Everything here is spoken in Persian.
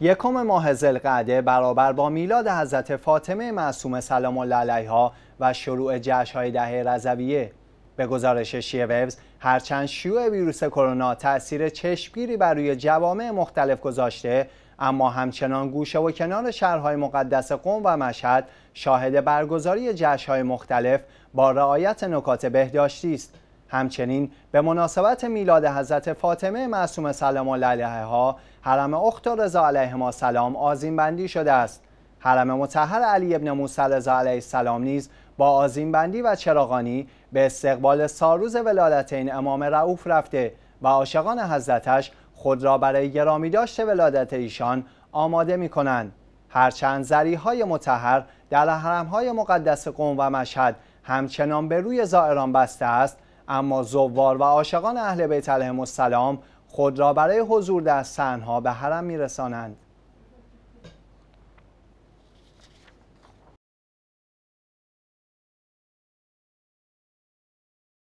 یکم ماه زلقعده برابر با میلاد حضرت فاطمه معصوم سلام الله علیها و شروع های دهه رضویه به گزارش شیوبز هرچند شیوع ویروس کرونا تاثیر چشمگیری بر روی جوامع مختلف گذاشته اما همچنان گوشه و کنار شهرهای مقدس قوم و مشهد شاهد برگزاری های مختلف با رعایت نکات بهداشتی است همچنین به مناسبت میلاد حضرت فاطمه معصوم سلام الله علیها حرم اخت رضا ما سلام آزین بندی شده است حرم متحر علی ابن موسی رضا علیه السلام نیز با آزیم بندی و چراغانی به استقبال ساروز این امام رعوف رفته و عاشقان حضرتش خود را برای گرامی داشته ولادت ایشان آماده می کنند. هرچند زری های متحر در حرم های مقدس قوم و مشهد همچنان به روی زائران بسته است اما زوار و عاشقان اهل بیت علیهم السلام خود را برای حضور در سنها به حرم میرسانند